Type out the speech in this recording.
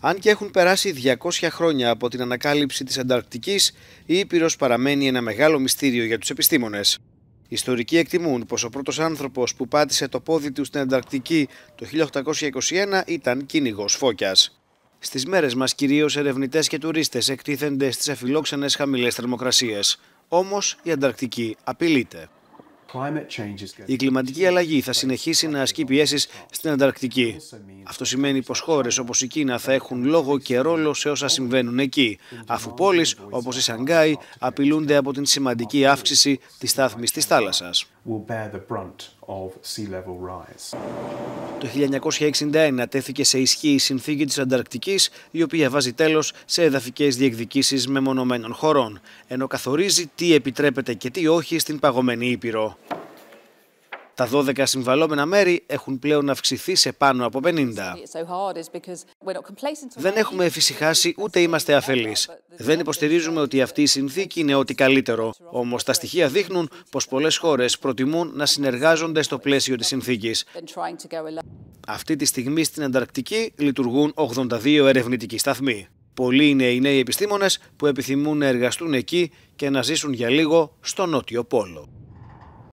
Αν και έχουν περάσει 200 χρόνια από την ανακάλυψη της Ανταρκτικής, η Ήπειρος παραμένει ένα μεγάλο μυστήριο για τους επιστήμονες. ιστορικοί εκτιμούν πως ο πρώτος άνθρωπος που πάτησε το πόδι του στην Ανταρκτική το 1821 ήταν κυνηγός φώκιας. Στις μέρες μας κυρίως ερευνητές και τουρίστες εκτίθενται στις αφιλόξενες χαμηλές θερμοκρασίες. Όμως η Ανταρκτική απειλείται. Η κλιματική αλλαγή θα συνεχίσει να ασκεί πιέσεις στην Ανταρκτική. Αυτό σημαίνει πως χώρες όπως η Κίνα θα έχουν λόγο και ρόλο σε όσα συμβαίνουν εκεί, αφού πόλεις όπως η Σανγκάη απειλούνται από την σημαντική αύξηση της στάθμης της θάλασσας of sea level rise. Το 1961 τέθηκε σε ισχύ η συνθήκη της Ανταρκτικής, η οποία βάζει τέλος σε εδαφικές διεκδικήσεις μεμονωμένων χωρών, ενώ καθορίζει τι επιτρέπεται και τι όχι στην παγωμένη Ήπειρο. Τα 12 συμβαλόμενα μέρη έχουν πλέον αυξηθεί σε πάνω από 50. Δεν έχουμε εφησυχάσει ούτε είμαστε αφελείς. Δεν υποστηρίζουμε ότι αυτή η συνθήκη είναι ό,τι καλύτερο. Όμως τα στοιχεία δείχνουν πως πολλές χώρες προτιμούν να συνεργάζονται στο πλαίσιο της συνθήκης. Αυτή τη στιγμή στην Ανταρκτική λειτουργούν 82 ερευνητικοί σταθμοί. Πολλοί είναι οι νέοι επιστήμονες που επιθυμούν να εργαστούν εκεί και να ζήσουν για λίγο στο Νότιο Πόλο.